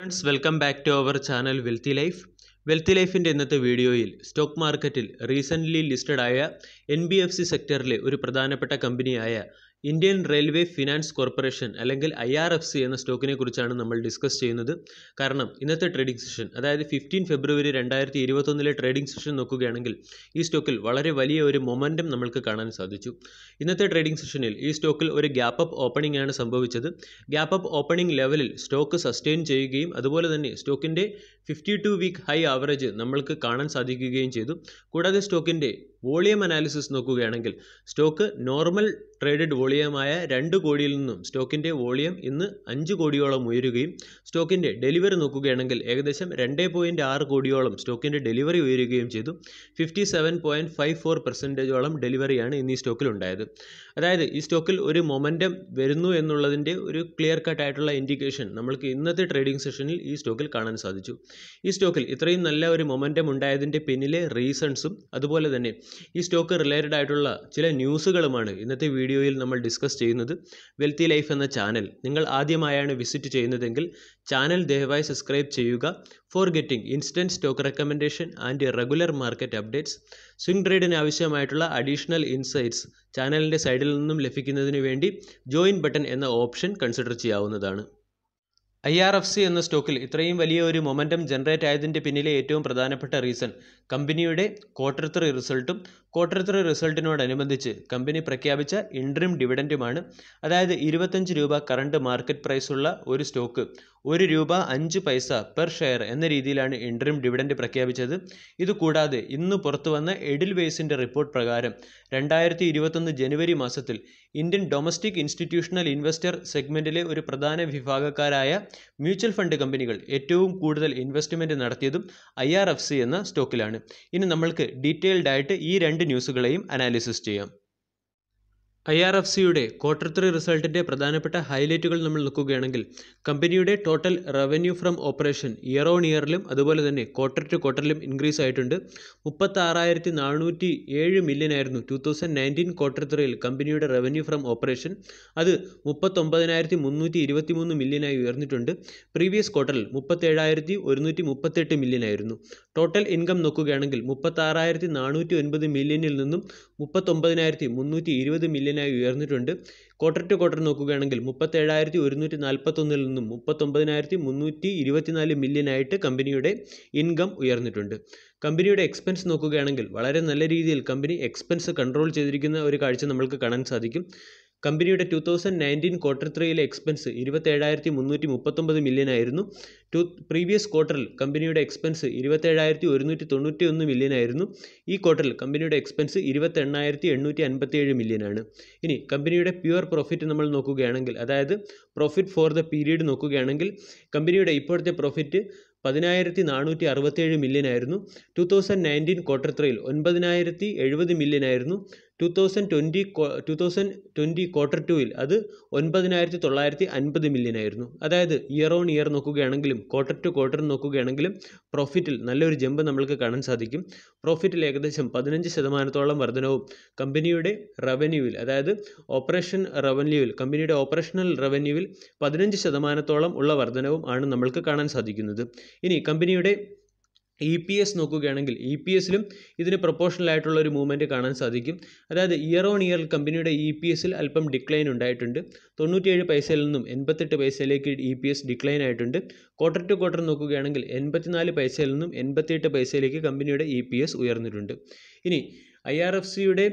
friends welcome back to our channel wealthy life wealthy ലൈഫിൻ്റെ ഇന്നത്തെ വീഡിയോയിൽ സ്റ്റോക്ക് മാർക്കറ്റിൽ റീസെൻ്റ്ലി ലിസ്റ്റഡ് ആയ എൻ ബി എഫ് സി സെക്ടറിലെ ഒരു പ്രധാനപ്പെട്ട കമ്പനിയായ ഇന്ത്യൻ റെയിൽവേ ഫിനാൻസ് കോർപ്പറേഷൻ അല്ലെങ്കിൽ ഐ ആർ എഫ് സി എന്ന സ്റ്റോക്കിനെ കുറിച്ചാണ് നമ്മൾ ഡിസ്കസ് ചെയ്യുന്നത് കാരണം ഇന്നത്തെ ട്രേഡിംഗ് സെഷൻ അതായത് ഫിഫ്റ്റീൻ ഫെബ്രുവരി രണ്ടായിരത്തി ഇരുപത്തൊന്നിലെ ട്രേഡിംഗ് സെഷൻ നോക്കുകയാണെങ്കിൽ ഈ സ്റ്റോക്കിൽ വളരെ വലിയ ഒരു മൊമെൻറ്റം നമ്മൾക്ക് കാണാൻ സാധിച്ചു ഇന്നത്തെ ട്രേഡിംഗ് സെഷനിൽ ഈ സ്റ്റോക്കിൽ ഒരു ഗ്യാപ്പ് അപ്പ് ഓപ്പണിംഗ് ആണ് സംഭവിച്ചത് ഗ്യാപ്പ് അപ്പ് ഓപ്പണിംഗ് ലെവലിൽ സ്റ്റോക്ക് സസ്റ്റെയിൻ ചെയ്യുകയും അതുപോലെ തന്നെ സ്റ്റോക്കിൻ്റെ fifty two week high average നമ്മൾക്ക് കാണാൻ സാധിക്കുകയും ചെയ്തു കൂടാതെ സ്റ്റോക്കിൻ്റെ വോളിയം അനാലിസിസ് നോക്കുകയാണെങ്കിൽ സ്റ്റോക്ക് നോർമൽ ട്രേഡഡ് വോളിയമായ രണ്ട് കോടിയിൽ നിന്നും സ്റ്റോക്കിൻ്റെ വോളിയം ഇന്ന് അഞ്ച് കോടിയോളം ഉയരുകയും സ്റ്റോക്കിൻ്റെ ഡെലിവറി നോക്കുകയാണെങ്കിൽ ഏകദേശം രണ്ട് പോയിൻ്റ് ആറ് കോടിയോളം സ്റ്റോക്കിൻ്റെ ഡെലിവറി ഉയരുകയും ചെയ്തു fifty seven point five four പെർസെൻറ്റേജോളം ഡെലിവറിയാണ് ഇന്ന് ഈ സ്റ്റോക്കിൽ ഉണ്ടായത് അതായത് ഈ സ്റ്റോക്കിൽ ഒരു മൊമെൻറ്റം വരുന്നു എന്നുള്ളതിൻ്റെ ഒരു ക്ലിയർ കട്ട് ആയിട്ടുള്ള ഇൻഡിക്കേഷൻ നമ്മൾക്ക് ഇന്നത്തെ ട്രേഡിംഗ് സെഷനിൽ ഈ സ്റ്റോക്കിൽ കാണാൻ സാധിച്ചു ഈ സ്റ്റോക്കിൽ ഇത്രയും നല്ല ഒരു മൊമെൻറ്റം ഉണ്ടായതിൻ്റെ പിന്നിലെ റീസൺസും അതുപോലെ തന്നെ ഈ സ്റ്റോക്ക് റിലേറ്റഡ് ആയിട്ടുള്ള ചില ന്യൂസുകളുമാണ് ഇന്നത്തെ വീഡിയോയിൽ നമ്മൾ ഡിസ്കസ് ചെയ്യുന്നത് വെൽത്തി ലൈഫ് എന്ന ചാനൽ നിങ്ങൾ ആദ്യമായാണ് വിസിറ്റ് ചെയ്യുന്നതെങ്കിൽ ചാനൽ ദയവായി സബ്സ്ക്രൈബ് ചെയ്യുക for getting instant stock recommendation and regular market updates swing ട്രേഡിന് ആവശ്യമായിട്ടുള്ള അഡീഷണൽ ഇൻസൈറ്റ്സ് ചാനലിൻ്റെ സൈഡിൽ നിന്നും ലഭിക്കുന്നതിന് വേണ്ടി ജോയിൻ ബട്ടൺ എന്ന ഓപ്ഷൻ കൺസിഡർ ചെയ്യാവുന്നതാണ് ഐ ആർ എഫ് സി എന്ന സ്റ്റോക്കിൽ ഇത്രയും വലിയ ഒരു മൊമെൻറ്റം ജനറേറ്റ് ആയതിൻ്റെ പിന്നിലെ ഏറ്റവും പ്രധാനപ്പെട്ട റീസൺ കമ്പനിയുടെ ക്വാർട്ടർ ത്രീ റിസൾട്ടും ക്വാർട്ടർ ത്രീ റിസൾട്ടിനോടനുബന്ധിച്ച് കമ്പനി പ്രഖ്യാപിച്ച ഇൻട്രീം ഡിവിഡൻറ്റുമാണ് അതായത് ഇരുപത്തഞ്ച് രൂപ കറണ്ട് മാർക്കറ്റ് പ്രൈസുള്ള ഒരു സ്റ്റോക്ക് ഒരു രൂപ അഞ്ച് പൈസ പെർ ഷെയർ എന്ന രീതിയിലാണ് ഇൻട്രീം ഡിവിഡൻഡ് പ്രഖ്യാപിച്ചത് ഇതുകൂടാതെ ഇന്ന് പുറത്തുവന്ന എഡിൽ വേസിൻ്റെ റിപ്പോർട്ട് പ്രകാരം രണ്ടായിരത്തി ഇരുപത്തൊന്ന് ജനുവരി മാസത്തിൽ ഇന്ത്യൻ ഡൊമസ്റ്റിക് ഇൻസ്റ്റിറ്റ്യൂഷണൽ ഇൻവെസ്റ്റർ സെഗ്മെൻറ്റിലെ ഒരു പ്രധാന വിഭാഗക്കാരായ മ്യൂച്വൽ ഫണ്ട് കമ്പനികൾ ഏറ്റവും കൂടുതൽ ഇൻവെസ്റ്റ്മെൻറ്റ് നടത്തിയതും ഐ എന്ന സ്റ്റോക്കിലാണ് ഇനി നമ്മൾക്ക് ഡീറ്റെയിൽഡായിട്ട് ഈ രണ്ട് ന്യൂസുകളെയും അനാലിസിസ് ചെയ്യാം ഐ ആർ എഫ് സിയുടെ ക്വാർട്ടർ ത്രീ റിസൾട്ടിൻ്റെ പ്രധാനപ്പെട്ട ഹൈലൈറ്റുകൾ നമ്മൾ നോക്കുകയാണെങ്കിൽ കമ്പനിയുടെ total revenue from operation year on ഇയറിലും അതുപോലെ തന്നെ ക്വാർട്ടർ ടു ക്വാർട്ടറിലും ഇൻക്രീസ് ആയിട്ടുണ്ട് മുപ്പത്താറായിരത്തി നാനൂറ്റി ഏഴ് മില്യൺ ആയിരുന്നു ടു തൗസൻഡ് നയൻറ്റീൻ ക്വാർട്ടർ ത്രീയിൽ കമ്പനിയുടെ റവന്യൂ ഫ്രം ഓപ്പറേഷൻ അത് മുപ്പത്തൊമ്പതിനായിരത്തി മുന്നൂറ്റി ഇരുപത്തി മൂന്ന് മില്യനായി ഉയർന്നിട്ടുണ്ട് പ്രീവിയസ് ക്വാർട്ടറിൽ മുപ്പത്തേഴായിരത്തി ഒരുന്നൂറ്റി മുപ്പത്തെട്ട് ടോട്ടൽ ഇൻകം നോക്കുകയാണെങ്കിൽ മുപ്പത്തി ആറായിരത്തി നാനൂറ്റി ഒൻപത് മില്യനിൽ നിന്നും മുപ്പത്തൊമ്പതിനായിരത്തി മുന്നൂറ്റി ഇരുപത് മില്യനായി ഉയർന്നിട്ടുണ്ട് ക്വാർട്ടർ ടു ക്വാർട്ടർ നോക്കുകയാണെങ്കിൽ മുപ്പത്തേഴായിരത്തി ഒരുന്നൂറ്റി നാൽപ്പത്തൊന്നിൽ നിന്നും മുപ്പത്തൊമ്പതിനായിരത്തി മുന്നൂറ്റി ഇരുപത്തിനാല് മില്യനായിട്ട് കമ്പനിയുടെ ഇൻകം ഉയർന്നിട്ടുണ്ട് കമ്പനിയുടെ എക്സ്പെൻസ് നോക്കുകയാണെങ്കിൽ വളരെ നല്ല രീതിയിൽ കമ്പനി എക്സ്പെൻസ് കൺട്രോൾ ചെയ്തിരിക്കുന്ന ഒരു കാഴ്ച നമ്മൾക്ക് കാണാൻ സാധിക്കും കമ്പനിയുടെ ടു തൗസൻഡ് നയൻറ്റീൻ ക്വാർട്ടർ ത്രീയിലെ എക്സ്പെൻസ് ഇരുപത്തേഴായിരത്തി മുന്നൂറ്റി മുപ്പത്തൊമ്പത് മില്യൺ ആയിരുന്നു ടു പ്രീവിയസ് ക്വാർട്ടറിൽ കമ്പനിയുടെ എക്സ്പെൻസ് ഇരുപത്തേഴായിരത്തി ഒരുന്നൂറ്റി തൊണ്ണൂറ്റി ഒന്ന് മില്യൺ ആയിരുന്നു ഈ ക്വാർട്ടറിൽ കമ്പനിയുടെ എക്സ്പെൻസ് ഇരുപത്തെണ്ണായിരത്തി എണ്ണൂറ്റി അൻപത്തിയേഴ് മില്യനാണ് ഇനി കമ്പനിയുടെ പ്യുവർ പ്രോഫിറ്റ് നമ്മൾ നോക്കുകയാണെങ്കിൽ അതായത് പ്രോഫിറ്റ് ഫോർ ദ പീരീഡ് നോക്കുകയാണെങ്കിൽ കമ്പനിയുടെ ഇപ്പോഴത്തെ പ്രോഫിറ്റ് പതിനായിരത്തി നാനൂറ്റി അറുപത്തേഴ് ആയിരുന്നു ടു തൗസൻഡ് നയൻറ്റീൻ ക്വാർട്ടർ ത്രീയിൽ ഒൻപതിനായിരത്തി എഴുപത് ആയിരുന്നു two thousand twenty two thousand twenty quarter ടുവിൽ അത് ഒൻപതിനായിരത്തി തൊള്ളായിരത്തി അൻപത് മില്യൺ ആയിരുന്നു അതായത് ഇയർ ഓൺ ഇയർ നോക്കുകയാണെങ്കിലും ക്വാർട്ടർ ടു ക്വാർട്ടർ നോക്കുകയാണെങ്കിലും പ്രോഫിറ്റിൽ നല്ലൊരു ജമ്പ് നമ്മൾക്ക് കാണാൻ സാധിക്കും പ്രോഫിറ്റിൽ ഏകദേശം പതിനഞ്ച് ശതമാനത്തോളം വർധനവും കമ്പനിയുടെ റവന്യൂവിൽ അതായത് ഓപ്പറേഷൻ റവന്യൂവിൽ കമ്പനിയുടെ ഓപ്പറേഷണൽ റവന്യൂവിൽ പതിനഞ്ച് ശതമാനത്തോളം ഉള്ള വർധനവും ആണ് നമ്മൾക്ക് കാണാൻ സാധിക്കുന്നത് ഇനി കമ്പനിയുടെ ഇ പി എസ് നോക്കുകയാണെങ്കിൽ ഇ e പി എസിലും ഇതിന് പ്രൊപ്പോഷണൽ ആയിട്ടുള്ള ഒരു മൂവ്മെൻറ്റ് കാണാൻ സാധിക്കും അതായത് ഇയർ ഓൺ ഇയർ കമ്പനിയുടെ ഇ പി എസിൽ അല്പം ഡിക്ലൈൻ ഉണ്ടായിട്ടുണ്ട് തൊണ്ണൂറ്റിയേഴ് പൈസയിൽ നിന്നും എൺപത്തെട്ട് പൈസയിലേക്ക് ഇ പി എസ് ഡിക്ലൈൻ ആയിട്ടുണ്ട് ക്വാർട്ടർ ടു ക്വാർട്ടർ നോക്കുകയാണെങ്കിൽ എൺപത്തിനാല് പൈസയിൽ നിന്നും എൺപത്തിയെട്ട് പൈസയിലേക്ക് കമ്പനിയുടെ ഇ പി എസ് ഉയർന്നിട്ടുണ്ട് ഇനി ഐ ആർ എഫ് സിയുടെ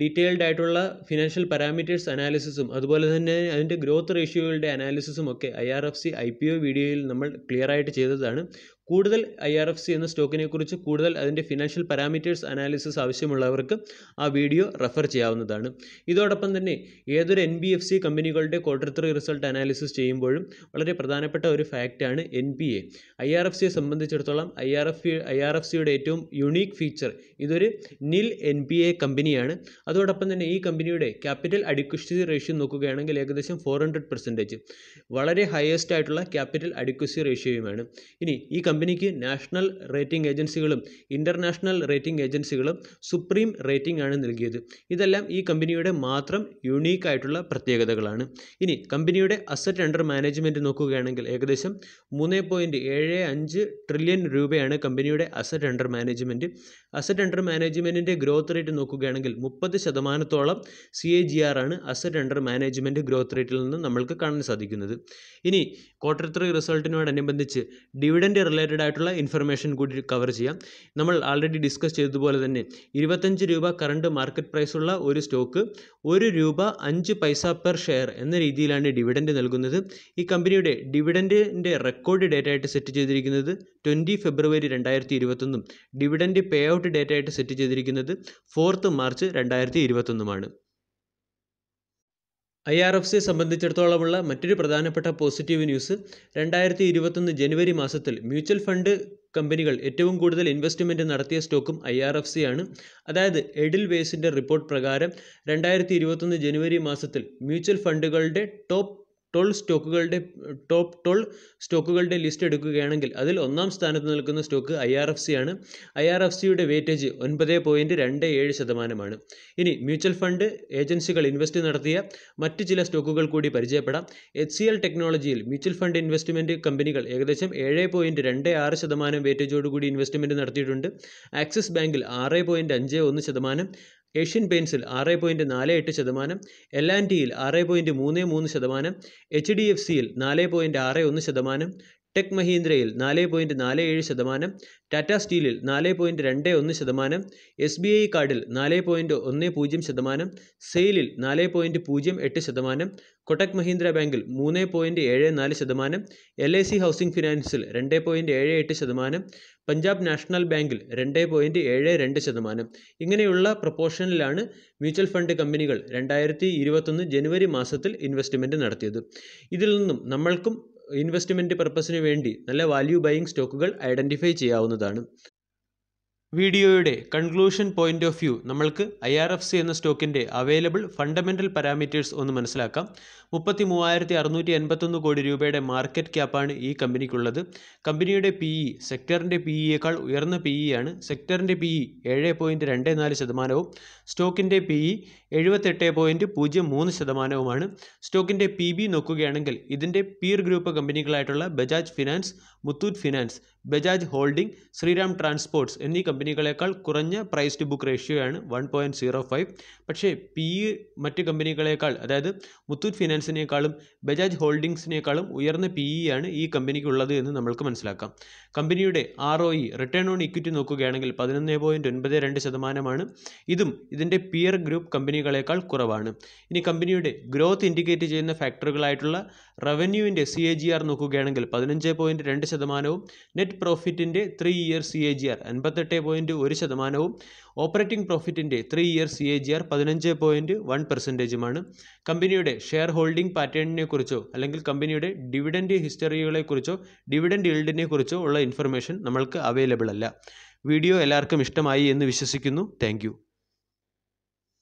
ഡീറ്റെയിൽഡ് ആയിട്ടുള്ള ഫിനാൻഷ്യൽ പാരാമീറ്റേഴ്സ് അനാലിസിസും അതുപോലെ തന്നെ അതിൻ്റെ ഗ്രോത്ത് റേഷ്യോകളുടെ അനാലിസിസും ഒക്കെ I R F C I P O വീഡിയോയിൽ നമ്മൾ ക്ലിയർ ആയിട്ട് ചെയ്തതാണ് കൂടുതൽ ഐ ആർ എഫ് സി എന്ന സ്റ്റോക്കിനെ കുറിച്ച് കൂടുതൽ അതിൻ്റെ ഫിനാൻഷ്യൽ പാരാമീറ്റേഴ്സ് അനാലിസിസ് ആവശ്യമുള്ളവർക്ക് ആ വീഡിയോ റെഫർ ചെയ്യാവുന്നതാണ് ഇതോടൊപ്പം തന്നെ ഏതൊരു എൻ ബി എഫ് സി കമ്പനികളുടെ ക്വാർട്ടർ ത്രീ റിസൾട്ട് അനാലിസിസ് ചെയ്യുമ്പോഴും വളരെ പ്രധാനപ്പെട്ട ഒരു ഫാക്റ്റാണ് N P A I R F സിയെ സംബന്ധിച്ചിടത്തോളം I R F I R F സിയുടെ ഏറ്റവും യുണീക്ക് ഫീച്ചർ ഇതൊരു നിൽ എൻ പി എ കമ്പനിയാണ് അതോടൊപ്പം തന്നെ ഈ കമ്പനിയുടെ ക്യാപിറ്റൽ അഡിക്വസ്റ്റി റേഷ്യോ നോക്കുകയാണെങ്കിൽ ഏകദേശം ഫോർ ഹൺഡ്രഡ് പെർസെൻറ്റേജ് വളരെ ഹയസ്റ്റ് ആയിട്ടുള്ള ക്യാപിറ്റൽ അഡിക്വസ്റ്റി റേഷ്യോയുമാണ് ഇനി ഈ കമ്പനി കമ്പനിക്ക് നാഷണൽ റേറ്റിംഗ് ഏജൻസികളും ഇൻ്റർനാഷണൽ റേറ്റിംഗ് ഏജൻസികളും സുപ്രീം റേറ്റിംഗ് ആണ് നൽകിയത് ഇതെല്ലാം ഈ കമ്പനിയുടെ മാത്രം യുണീക്ക് ആയിട്ടുള്ള പ്രത്യേകതകളാണ് ഇനി കമ്പനിയുടെ അസറ്റ് അണ്ടർ മാനേജ്മെൻറ്റ് നോക്കുകയാണെങ്കിൽ ഏകദേശം മൂന്ന് പോയിൻറ്റ് ഏഴ് അഞ്ച് ട്രില്യൺ രൂപയാണ് കമ്പനിയുടെ asset under management asset under മാനേജ്മെൻറ്റിൻ്റെ ഗ്രോത്ത് റേറ്റ് നോക്കുകയാണെങ്കിൽ മുപ്പത് ശതമാനത്തോളം സി എ ജി ആർ ആണ് അസറ്റ് അണ്ടർ മാനേജ്മെൻറ്റ് ഗ്രോത്ത് റേറ്റിൽ നിന്ന് നമ്മൾക്ക് കാണാൻ സാധിക്കുന്നത് ഇനി ക്വാർട്ടർ ത്രീ റിസൾട്ടിനോടനുബന്ധിച്ച് ഡിവിഡൻ്റ് റിലേറ്റഡ് റിലേറ്റഡ് ആയിട്ടുള്ള ഇൻഫർമേഷൻ കൂടി കവർ ചെയ്യാം നമ്മൾ ആൾറെഡി ഡിസ്കസ് ചെയ്തതുപോലെ തന്നെ ഇരുപത്തഞ്ച് രൂപ കറണ്ട് മാർക്കറ്റ് പ്രൈസുള്ള ഒരു സ്റ്റോക്ക് ഒരു രൂപ അഞ്ച് പൈസ പെർ ഷെയർ എന്ന രീതിയിലാണ് ഡിവിഡൻഡ് നൽകുന്നത് ഈ കമ്പനിയുടെ ഡിവിഡൻഡിൻ്റെ റെക്കോർഡ് ഡേറ്റ് ആയിട്ട് സെറ്റ് ചെയ്തിരിക്കുന്നത് ട്വൻറ്റി ഫെബ്രുവരി രണ്ടായിരത്തി ഇരുപത്തൊന്നും ഡിവിഡൻഡ് പേ ഔട്ട് ഡേറ്റ് ആയിട്ട് സെറ്റ് ചെയ്തിരിക്കുന്നത് ഫോർത്ത് മാർച്ച് രണ്ടായിരത്തി ഇരുപത്തൊന്നുമാണ് ഐ ആർ എഫ് സി സംബന്ധിച്ചിടത്തോളമുള്ള മറ്റൊരു പ്രധാനപ്പെട്ട പോസിറ്റീവ് ന്യൂസ് രണ്ടായിരത്തി ഇരുപത്തൊന്ന് ജനുവരി മാസത്തിൽ മ്യൂച്വൽ ഫണ്ട് കമ്പനികൾ ഏറ്റവും കൂടുതൽ ഇൻവെസ്റ്റ്മെൻറ്റ് നടത്തിയ സ്റ്റോക്കും ഐ ആർ എഫ് സി ആണ് അതായത് എഡിൽ വേസിൻ്റെ റിപ്പോർട്ട് പ്രകാരം രണ്ടായിരത്തി ഇരുപത്തൊന്ന് ജനുവരി മാസത്തിൽ മ്യൂച്വൽ ഫണ്ടുകളുടെ ടോപ്പ് ടോൾ സ്റ്റോക്കുകളുടെ ടോപ്പ് ടോൾ സ്റ്റോക്കുകളുടെ ലിസ്റ്റ് എടുക്കുകയാണെങ്കിൽ അതിൽ ഒന്നാം സ്ഥാനത്ത് നിൽക്കുന്ന stock I R F C ആണ് ഐ ആർ എഫ് സിയുടെ വെയിറ്റേജ് ഒൻപത് പോയിൻറ്റ് രണ്ട് ഏഴ് ശതമാനമാണ് ഇനി മ്യൂച്വൽ ഫണ്ട് ഏജൻസികൾ ഇൻവെസ്റ്റ് നടത്തിയ മറ്റ് ചില സ്റ്റോക്കുകൾ കൂടി പരിചയപ്പെടാം എച്ച് സി എൽ ടെക്നോളജിയിൽ മ്യൂച്വൽ ഫണ്ട് ഇൻവെസ്റ്റ്മെൻറ്റ് കമ്പനികൾ ഏകദേശം ഏഴ് പോയിൻറ്റ് രണ്ട് ആറ് ശതമാനം വെയിറ്റേജോടുകൂടി ഇൻവെസ്റ്റ്മെൻറ്റ് നടത്തിയിട്ടുണ്ട് ആക്സിസ് ബാങ്കിൽ ആറ് പോയിൻറ്റ് അഞ്ച് ഒന്ന് ശതമാനം ഏഷ്യൻ പെയിൻസിൽ ആറ് പോയിൻറ്റ് നാല് എട്ട് ശതമാനം എൽ ആൻഡ് ടിയിൽ ആറ് പോയിൻറ്റ് മൂന്ന് മൂന്ന് ശതമാനം എച്ച് ഡി എഫ് സിയിൽ നാല് പോയിൻറ്റ് ആറ് ഒന്ന് ശതമാനം ടെക് മഹീന്ദ്രയിൽ നാല് പോയിൻറ്റ് നാല് ഏഴ് ശതമാനം ടാറ്റ സ്റ്റീലിൽ നാല് പോയിൻറ്റ് രണ്ട് ഒന്ന് ശതമാനം എസ് ബി ഐ കാർഡിൽ നാല് പോയിൻറ്റ് ഒന്ന് പൂജ്യം ശതമാനം സെയിലിൽ നാല് പോയിൻറ്റ് പൂജ്യം എട്ട് ശതമാനം കൊട്ടക് മഹീന്ദ്ര ബാങ്കിൽ മൂന്ന് പോയിൻറ്റ് ഏഴ് നാല് ശതമാനം എൽ ഐ സി ഹൗസിംഗ് ഫിനാൻസിൽ രണ്ട് പോയിൻറ്റ് ഏഴ് എട്ട് ശതമാനം പഞ്ചാബ് നാഷണൽ ബാങ്കിൽ രണ്ട് പോയിന്റ് ഏഴ് രണ്ട് ശതമാനം ഇങ്ങനെയുള്ള പ്രപ്പോർഷനിലാണ് മ്യൂച്വൽ ഫണ്ട് കമ്പനികൾ രണ്ടായിരത്തി ഇരുപത്തൊന്ന് ജനുവരി മാസത്തിൽ ഇൻവെസ്റ്റ്മെൻറ്റ് നടത്തിയത് ഇതിൽ നിന്നും നമ്മൾക്കും ഇൻവെസ്റ്റ്മെൻറ്റ് പർപ്പസിന് വേണ്ടി നല്ല വാല്യൂ ബൈയിങ് സ്റ്റോക്കുകൾ ഐഡൻറ്റിഫൈ ചെയ്യാവുന്നതാണ് വീഡിയോയുടെ കൺക്ലൂഷൻ പോയിന്റ് ഓഫ് വ്യൂ നമ്മൾക്ക് ഐ ആർ എഫ് സി എന്ന സ്റ്റോക്കിൻ്റെ അവൈലബിൾ ഫണ്ടമെൻ്റൽ പാരാമീറ്റേഴ്സ് ഒന്ന് മനസ്സിലാക്കാം മുപ്പത്തി മൂവായിരത്തി അറുന്നൂറ്റി എൺപത്തൊന്ന് കോടി രൂപയുടെ മാർക്കറ്റ് ക്യാപ്പാണ് ഈ കമ്പനിക്കുള്ളത് കമ്പനിയുടെ പി ഇ e, സെക്ടറിൻ്റെ പി ഇയേക്കാൾ e ഉയർന്ന പി ഇ e ആണ് സെക്ടറിൻ്റെ പി ഇ ഏഴ് പോയിൻറ്റ് രണ്ട് നാല് ശതമാനവും സ്റ്റോക്കിൻ്റെ പി ഇ എഴുപത്തെട്ട് പോയിൻറ്റ് പൂജ്യം മൂന്ന് ശതമാനവുമാണ് സ്റ്റോക്കിൻ്റെ പി ബി നോക്കുകയാണെങ്കിൽ ഇതിൻ്റെ പീർ ഗ്രൂപ്പ് കമ്പനികളായിട്ടുള്ള Bajaj Finance Muthoot Finance Bajaj Holding Shriram Transports എന്നീ കമ്പനികളേക്കാൾ കുറഞ്ഞ പ്രൈസ് ടു ബുക്ക് ആണ് വൺ പോയിൻറ്റ് സീറോ ഫൈവ് പക്ഷേ പി ഇ e മറ്റ് കമ്പനികളേക്കാൾ അതായത് മുത്തൂറ്റ് ഫിനാൻസിനേക്കാളും ബജാജ് ഹോൾഡിംഗ്സിനേക്കാളും ഉയർന്ന പി ഇ e ആണ് ഈ കമ്പനിക്കുള്ളത് എന്ന് നമ്മൾക്ക് മനസ്സിലാക്കാം കമ്പനിയുടെ R O E return on equity നോക്കുകയാണെങ്കിൽ പതിനൊന്ന് പോയിൻറ്റ് ഒൻപത് രണ്ട് ശതമാനമാണ് ഇതും ഇതിൻ്റെ പിയർ ഗ്രൂപ്പ് കമ്പനികളേക്കാൾ കുറവാണ് ഇനി കമ്പനിയുടെ ഗ്രോത്ത് ഇൻഡിക്കേറ്റ് ചെയ്യുന്ന ഫാക്ടറുകളായിട്ടുള്ള റവന്യൂവിൻ്റെ സി എ ജി ആർ നോക്കുകയാണെങ്കിൽ പതിനഞ്ച് പോയിൻറ്റ് രണ്ട് ശതമാനവും നെറ്റ് നെറ്റ് പ്രോഫിറ്റിൻ്റെ three year C A G R അൻപത്തെട്ട് പോയിൻറ്റ് ഒരു ശതമാനവും ഓപ്പറേറ്റിംഗ് പ്രോഫിറ്റിൻ്റെ three year C A G R പതിനഞ്ച് പോയിൻറ്റ് വൺ പെർസെൻറ്റേജുമാണ് കമ്പനിയുടെ ഷെയർ ഹോൾഡിംഗ് പാറ്റേണിനെ കുറിച്ചോ അല്ലെങ്കിൽ കമ്പനിയുടെ ഡിവിഡൻഡ് ഹിസ്റ്ററികളെക്കുറിച്ചോ ഡിവിഡൻഡ് ഇൽഡിനെ കുറിച്ചോ ഉള്ള ഇൻഫർമേഷൻ നമ്മൾക്ക് അവൈലബിൾ അല്ല വീഡിയോ എല്ലാവർക്കും ഇഷ്ടമായി എന്ന് വിശ്വസിക്കുന്നു താങ്ക്